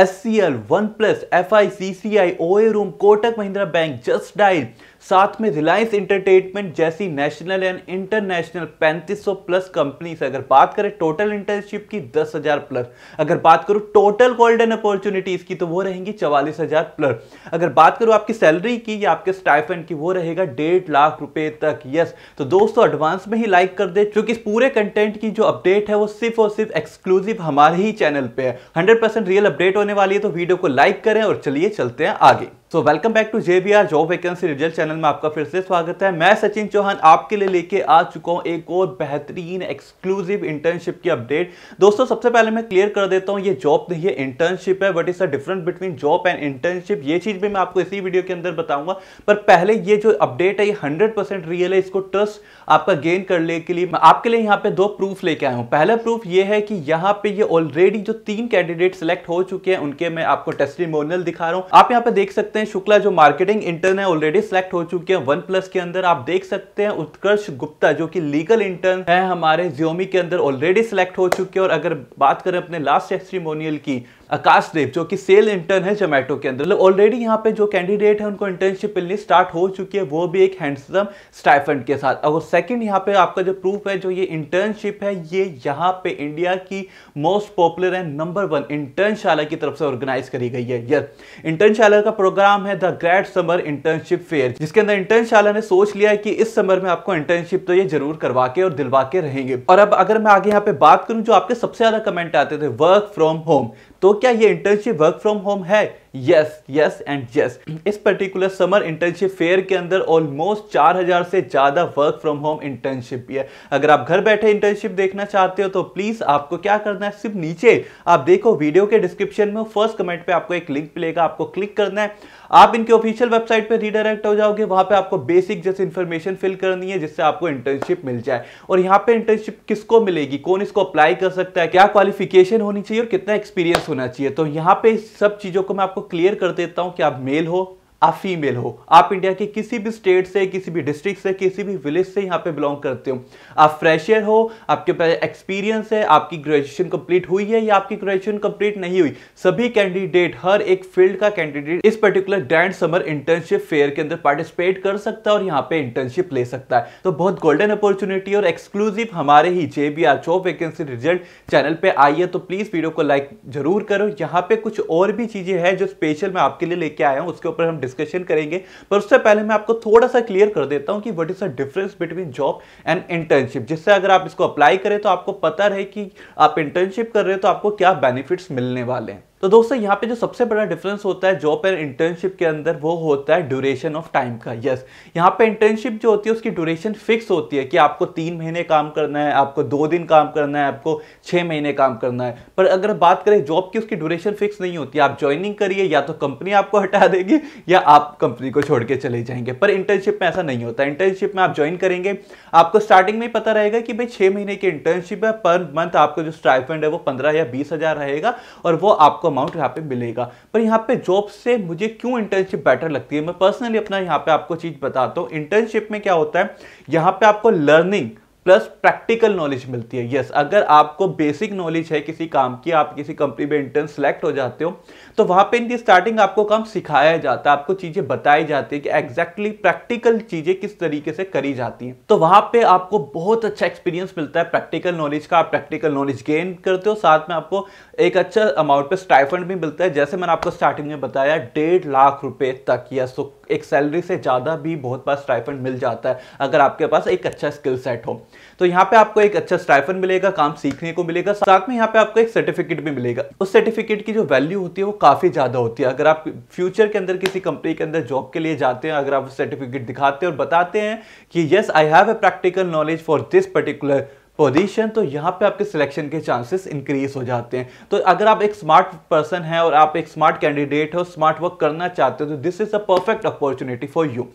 S C L one plus F I C C I O A room Kotak Mahindra bank just dial साथ में Reliance entertainment जैसी national and international 3500 plus company से अगर बात करें total internship की 10,000 प्लस अगर बात करूं टोटल गोल्डन अपॉर्चुनिटीज़ की तो वो रहेंगी 44,000 प्लस अगर बात करूं आपकी सैलरी की या आपके स्टाइफेंड की वो रहेगा डेढ़ लाख रुपए तक यस तो दोस्तों एडवांस में ही लाइक कर दे क्योंकि इस पूरे कंटेंट की जो अपडेट है वो सिर्फ और सिर्फ एक्सक्लूसिव हमारे ही चैनल पर है हंड्रेड रियल अपडेट होने वाली है तो वीडियो को लाइक करें और चलिए चलते हैं आगे so welcome back to J B R job vacancy result channel में आपका फिर से स्वागत है मैं सचिन चौहान आपके लिए लेके आ चुका हूँ एक और बेहतरीन एक्सक्लूसिव इंटर्नशिप की अपडेट दोस्तों सबसे पहले मैं क्लियर कर देता हूँ ये जॉब नहीं है इंटर्नशिप है but is a difference between job and internship ये चीज़ भी मैं आपको इसी वीडियो के अंदर बताऊंगा पर पहले ये जो अपडेट है ये हंड्रेड रियल है इसको ट्रस्ट आपका गेन करने के लिए मैं आपके लिए यहाँ पे दो प्रूफ लेके आया हूँ पहला प्रूफ ये है कि यहाँ पे ये ऑलरेडी जो तीन कैंडिडेट सिलेक्ट हो चुके हैं उनके मैं आपको टेस्टिमोनियल दिखा रहा हूँ आप यहाँ पे देख सकते सकते हैं शुक्ला जो मार्केटिंग इंटर्न है ऑलरेडी सिलेक्ट हो चुके हैं वन प्लस के अंदर आप देख सकते हैं उत्कर्ष गुप्ता जो कि लीगल इंटर्न है हमारे जियोमी के अंदर ऑलरेडी सिलेक्ट हो चुके हैं और अगर बात करें अपने लास्ट एक्सट्रीमोनियल की आकाश देव जो कि सेल इंटर्न है जोमेटो के अंदर ऑलरेडी मतलब यहाँ पे जो कैंडिडेट है उनको इंटर्नशिप मिलनी स्टार्ट हो चुकी है वो भी एक हैंडसम स्टाइफंड के साथ और सेकंड यहाँ पे आपका जो प्रूफ है जो ये इंटर्नशिप है ये यहाँ पे इंडिया की most popular and number one Internshala की तरफ से ऑर्गेनाइज करी गई है यस इंटर्नशाला का प्रोग्राम है the great summer internship fair जिसके अंदर इंटर्नशाला ने सोच लिया है कि इस समर में आपको इंटर्नशिप तो ये जरूर करवा के और दिलवा के रहेंगे और अब अगर मैं आगे यहाँ पे बात करूँ जो आपके सबसे ज्यादा कमेंट आते थे वर्क फ्रॉम होम तो क्या ये इंटर्नशिप वर्क फ्रॉम होम है यस यस एंड यस इस पर्टिकुलर समर इंटर्नशिप फेयर के अंदर ऑलमोस्ट 4000 से ज़्यादा वर्क फ्रॉम होम इंटर्नशिप भी है अगर आप घर बैठे इंटर्नशिप देखना चाहते हो तो प्लीज़ आपको क्या करना है सिर्फ नीचे आप देखो वीडियो के डिस्क्रिप्शन में फर्स्ट कमेंट पर आपको एक लिंक मिलेगा आपको क्लिक करना है आप इनके ऑफिशियल वेबसाइट पर रिडायरेक्ट हो जाओगे वहां पर आपको बेसिक जैसे इन्फॉर्मेशन फिल करनी है जिससे आपको इंटर्नशिप मिल जाए और यहाँ पर इंटर्नशिप किसको मिलेगी कौन इसको अप्लाई कर सकता है क्या क्वालिफिकेशन होनी चाहिए और कितना एक्सपीरियंस होना चाहिए तो यहाँ पे सब चीज़ों को मैं आपको आपको क्लियर कर देता हूं कि आप मेल हो आप फीमेल हो आप इंडिया के किसी भी स्टेट से किसी भी डिस्ट्रिक्ट से किसी भी विलेज से यहाँ पे बिलोंग करते हो आप फ्रेशर हो आपके पास एक्सपीरियंस है आपकी ग्रेजुएशन कंप्लीट हुई है या आपकी ग्रेजुएशन कंप्लीट नहीं हुई सभी कैंडिडेट हर एक फील्ड का कैंडिडेट इस particular grand summer internship fair के अंदर पार्टिसिपेट कर सकता है और यहाँ पे इंटर्नशिप ले सकता है तो बहुत गोल्डन अपॉर्चुनिटी और एक्सक्लूसिव हमारे ही J B R job vacancy result channel पर आई है तो प्लीज़ वीडियो को लाइक जरूर करो यहाँ पे कुछ और भी चीज़ें हैं जो स्पेशल मैं आपके लिए लेके आया हूँ उसके ऊपर हम डिस्कशन करेंगे पर उससे पहले मैं आपको थोड़ा सा क्लियर कर देता हूँ कि what is the difference between job and internship जिससे अगर आप इसको अप्लाई करें तो आपको पता रहे कि आप इंटर्नशिप कर रहे हो तो आपको क्या बेनिफिट्स मिलने वाले हैं तो दोस्तों यहाँ पे जो सबसे बड़ा डिफरेंस होता है जॉब एंड इंटर्नशिप के अंदर वो होता है ड्यूरेशन ऑफ टाइम का यस yes. यहाँ पे इंटर्नशिप जो होती है उसकी ड्यूरेशन फिक्स होती है कि आपको तीन महीने काम करना है आपको दो दिन काम करना है आपको छः महीने काम करना है पर अगर बात करें जॉब की उसकी ड्यूरेशन फिक्स नहीं होती आप ज्वाइनिंग करिए या तो कंपनी आपको हटा देगी या आप कंपनी को छोड़ के चले जाएंगे पर इंटर्नशिप में ऐसा नहीं होता इंटर्नशिप में आप ज्वाइन करेंगे आपको स्टार्टिंग में पता रहेगा कि भाई छः महीने की इंटर्नशिप है पर मंथ आपको जो स्टाइफेंड है वो पंद्रह या बीस रहेगा और वो आपको आपको अमाउंट यहाँ पे मिलेगा पर यहाँ पे जॉब से मुझे क्यों इंटर्नशिप बेटर लगती है मैं पर्सनली अपना यहाँ पे आपको चीज़ बताता हूँ इंटर्नशिप में क्या होता है यहाँ पे आपको लर्निंग प्लस प्रैक्टिकल नॉलेज मिलती है यस yes, अगर आपको बेसिक नॉलेज है किसी काम की आप किसी कंपनी में इंटर्न सेलेक्ट हो जाते हो तो वहां पे इनकी स्टार्टिंग आपको काम सिखाया जाता है आपको चीज़ें बताई जाती है कि एग्जैक्टली प्रैक्टिकल चीज़ें किस तरीके से करी जाती हैं तो वहां पे आपको बहुत अच्छा एक्सपीरियंस मिलता है प्रैक्टिकल नॉलेज का आप प्रैक्टिकल नॉलेज गेन करते हो साथ में आपको एक अच्छा अमाउंट पे स्टाइफंड भी मिलता है जैसे मैंने आपको स्टार्टिंग में बताया डेढ़ लाख रुपए तक या सो तो एक सैलरी से ज़्यादा भी बहुत बार स्टाइफंड मिल जाता है अगर आपके पास एक अच्छा स्किल सेट हो तो यहाँ पे आपको एक अच्छा स्टाइफन मिलेगा काम सीखने को मिलेगा साथ में यहाँ पे आपको एक सर्टिफिकेट भी मिलेगा उस सर्टिफिकेट की जो वैल्यू होती है वो काफी ज्यादा होती है अगर आप फ्यूचर के अंदर किसी कंपनी के अंदर जॉब के लिए जाते हैं अगर आप सर्टिफिकेट दिखाते हैं और बताते हैं कि yes I have a practical knowledge for this particular position तो यहाँ पे आपके सिलेक्शन के चांसेस इंक्रीज हो जाते हैं तो अगर आप एक स्मार्ट पर्सन हैं और आप एक स्मार्ट कैंडिडेट हो स्मार्ट वर्क करना चाहते हो तो this is a perfect opportunity for you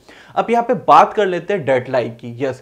अब यहाँ पे बात कर लेते हैं डेडलाइन की यस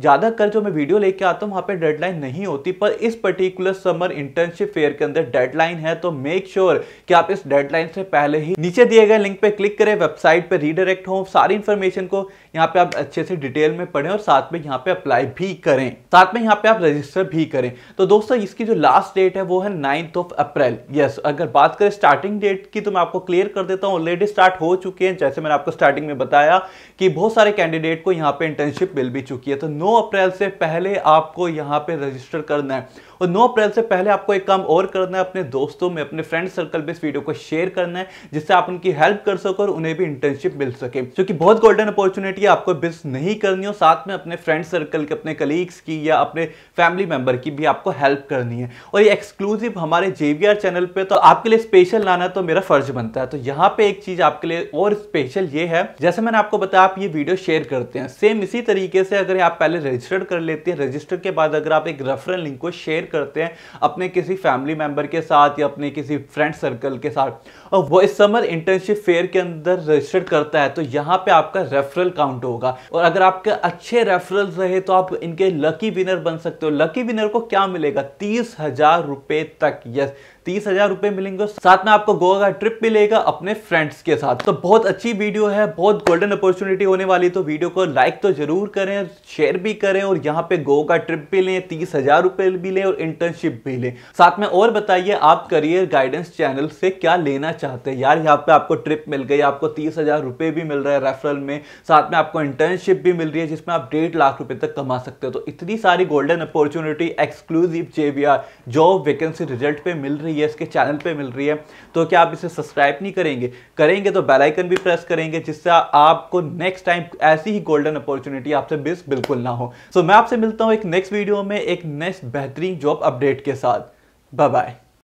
ज़्यादा कर जो मैं वीडियो लेके आता हूँ वहाँ पे डेडलाइन नहीं होती पर इस पर्टिकुलर समर इंटर्नशिप फेयर के अंदर डेडलाइन है तो मेक श्योर sure कि आप इस डेडलाइन से पहले ही नीचे दिए गए लिंक पे क्लिक करें वेबसाइट पे रीडायरेक्ट हो सारी इन्फॉर्मेशन को यहाँ पे आप अच्छे से डिटेल में पढ़ें और साथ में यहाँ पे अप्लाई भी करें साथ में यहाँ पे आप रजिस्टर भी करें तो दोस्तों इसकी जो लास्ट डेट है वो है नाइन्थ ऑफ अप्रैल यस अगर बात करें स्टार्टिंग डेट की तो मैं आपको क्लियर कर देता हूँ ऑलरेडी स्टार्ट हो चुके हैं जैसे मैंने आपको स्टार्टिंग में बताया कि बहुत सारे कैंडिडेट को यहाँ पे इंटर्नशिप मिल भी चुकी है तो 9 अप्रैल से पहले आपको यहाँ पे रजिस्टर करना है और 9 अप्रैल से पहले आपको एक काम और करना है अपने दोस्तों में अपने फ्रेंड सर्कल में इस वीडियो को शेयर करना है जिससे आप उनकी हेल्प कर सको और उन्हें भी इंटर्नशिप मिल सके क्योंकि बहुत गोल्डन अपॉर्चुनिटी है आपको मिस नहीं करनी हो साथ में अपने फ्रेंड सर्कल के अपने कलीग्स की या अपने फैमिली मेंबर की भी आपको हेल्प करनी है और ये एक्सक्लूसिव हमारे जेवीआर चैनल पर तो आपके लिए स्पेशल लाना तो मेरा फर्ज बनता है तो यहाँ पे एक चीज आपके लिए और स्पेशल ये है जैसे मैंने आपको बताया आप ये वीडियो शेयर करते हैं सेम इसी तरीके से अगर आप पहले पहले रजिस्टर कर लेते हैं रजिस्टर के बाद अगर आप एक रेफरल लिंक को शेयर करते हैं अपने किसी फैमिली मेंबर के साथ या अपने किसी फ्रेंड सर्कल के साथ और वो इस समर इंटर्नशिप फेयर के अंदर रजिस्टर करता है तो यहाँ पे आपका रेफरल काउंट होगा और अगर आपके अच्छे रेफरल रहे तो आप इनके लकी विनर बन सकते हो लकी विनर को क्या मिलेगा तीस हजार रुपए तक यस तीस हजार रुपए मिलेंगे साथ में आपको गोवा का ट्रिप मिलेगा अपने फ्रेंड्स के साथ तो बहुत अच्छी वीडियो है बहुत गोल्डन अपॉर्चुनिटी होने वाली तो वीडियो को लाइक तो जरूर करें शेयर भी करें और यहाँ पे गोवा का ट्रिप भी लें तीस हजार रुपए भी लें और इंटर्नशिप भी लें साथ में और बताइए आप करियर गाइडेंस चैनल से क्या लेना चाहते हैं यार यहाँ पे आपको ट्रिप मिल गई आपको तीस हजार रुपए भी मिल रहा है रेफरल में साथ में आपको इंटर्नशिप भी मिल रही है जिसमें आप डेढ़ लाख रुपए तक कमा सकते हो तो इतनी सारी golden opportunity exclusive JVR job vacancy result पे मिल रही हमें यस के चैनल पे मिल रही है तो क्या आप इसे सब्सक्राइब नहीं करेंगे करेंगे तो बेलाइकन भी प्रेस करेंगे जिससे आपको नेक्स्ट टाइम ऐसी ही गोल्डन अपॉर्चुनिटी आपसे मिस बिल्कुल ना हो सो so, मैं आपसे मिलता हूँ एक नेक्स्ट वीडियो में एक नेक्स्ट बेहतरीन जॉब अपडेट के साथ बाय बाय